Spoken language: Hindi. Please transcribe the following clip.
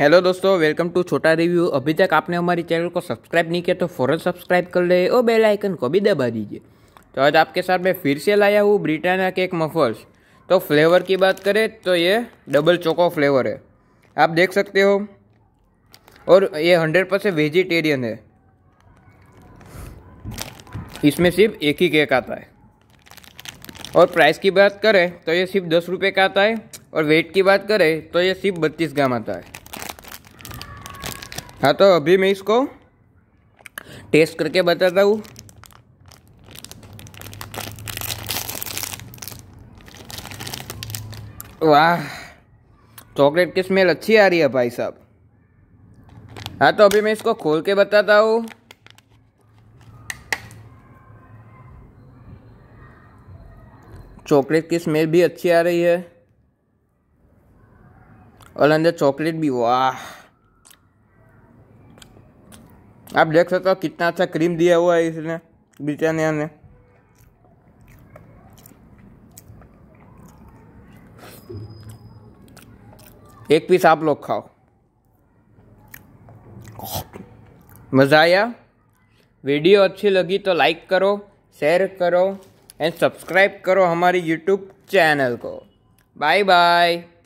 हेलो दोस्तों वेलकम टू छोटा रिव्यू अभी तक आपने हमारी चैनल को सब्सक्राइब नहीं किया तो फ़ौरन सब्सक्राइब कर ले और बेल आइकन को भी दबा दीजिए तो आज आपके साथ मैं फिर से लाया हूँ ब्रिटानिया केक मफल्स तो फ्लेवर की बात करें तो ये डबल चोको फ्लेवर है आप देख सकते हो और ये हंड्रेड परसेंट वेजिटेरियन है इसमें सिर्फ एक ही केक आता है और प्राइस की बात करें तो ये सिर्फ दस रुपये का आता है और वेट की बात करें तो ये सिर्फ बत्तीस ग्राम आता है हाँ तो अभी मैं इसको टेस्ट करके बताता हूँ वाह चॉकलेट की स्मेल अच्छी आ रही है भाई साहब हाँ तो अभी मैं इसको खोल के बताता हूँ चॉकलेट की स्मेल भी अच्छी आ रही है और अंदर चॉकलेट भी वाह आप देख सकते हो कितना अच्छा क्रीम दिया हुआ है इसने ब्रिटानिया ने एक पीस आप लोग खाओ मज़ा आया वीडियो अच्छी लगी तो लाइक करो शेयर करो एंड सब्सक्राइब करो हमारी यूट्यूब चैनल को बाय बाय